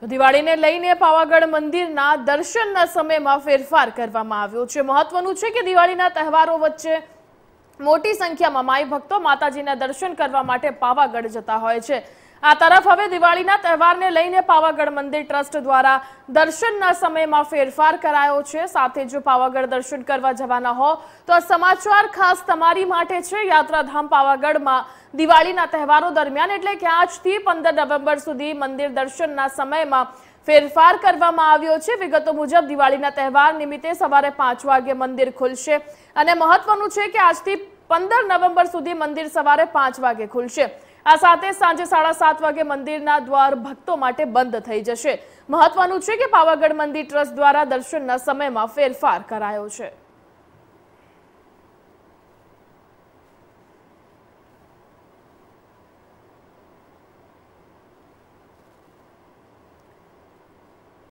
તો દિવાળીને લઈને પાવાગઢ મંદિરના દર્શનના સમયમાં ફેરફાર કરવામાં આવ્યો છે મહત્વનું છે કે દિવાળીના તહેવારો વચ્ચે મોટી સંખ્યામાં માઈ ભક્તો માતાજીના દર્શન કરવા માટે પાવાગઢ જતા હોય છે આ તરફ હવે દિવાળીના તહેવારને લઈને પાવાગઢ મંદિર ટ્રસ્ટ દ્વારા દર્શનના સમયમાં ફેરફાર કરાયો છે સાથે જો પાવાગઢ દર્શન કરવા જવાના હો તો આ સમાચાર ખાસ તમારી માટે છે યાત્રાધામ પાવાગઢમાં દિવાળીના તહેવારો દરમિયાન એટલે કે આજથી પંદર નવેમ્બર સુધી મંદિર દર્શનના સમયમાં ફેરફાર કરવામાં આવ્યો છે વિગતો મુજબ દિવાળીના તહેવાર નિમિત્તે સવારે પાંચ વાગે મંદિર ખુલશે અને મહત્વનું છે કે આજથી પંદર નવેમ્બર સુધી મંદિર સવારે પાંચ વાગે ખુલશે આ સાથે સાંજે સાડા સાત વાગે મંદિરના દ્વાર ભક્તો માટે બંધ થઈ જશે મહત્વનું છે કે પાવાગઢ મંદિર ટ્રસ્ટ દ્વારા દર્શનના સમયમાં ફેરફાર કરાયો છે